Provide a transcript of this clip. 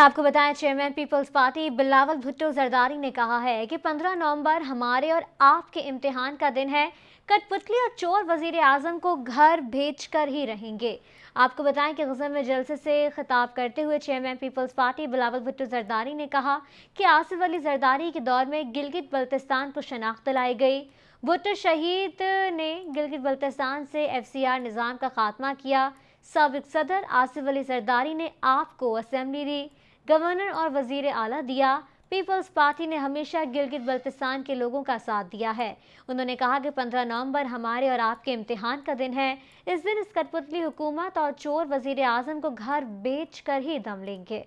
आपको बताएं चेयरमैन पीपल्स पार्टी बिलावल भुट्टो जरदारी ने कहा है कि 15 नवंबर हमारे और आपके इम्तिहान का दिन है कठपुतली और चोर वजीर आजम को घर भेज कर ही रहेंगे आपको बताएं कि गजल में जलसे से खिताब करते हुए चेयरमैन पीपल्स पार्टी बिलावल भुट्टो जरदारी ने कहा कि आसिफ अली जरदारी के दौर में गिलगित बल्तिस्तान को शनाख्त लाई गई भुट्टो शहीद ने गिलगित बल्तिस्तान से एफ सी आर निज़ाम का खात्मा किया सबक सदर आसिफ अली जरदारी ने आपको असम्बली दी गवर्नर और वजीर आला दिया पीपल्स पार्टी ने हमेशा गिलगित बल्तिस्तान के लोगों का साथ दिया है उन्होंने कहा कि 15 नवंबर हमारे और आपके इम्तिहान का दिन है इस दिन इस कठपुतली हुकूमत और चोर वजीर आजम को घर बेच कर ही दम लेंगे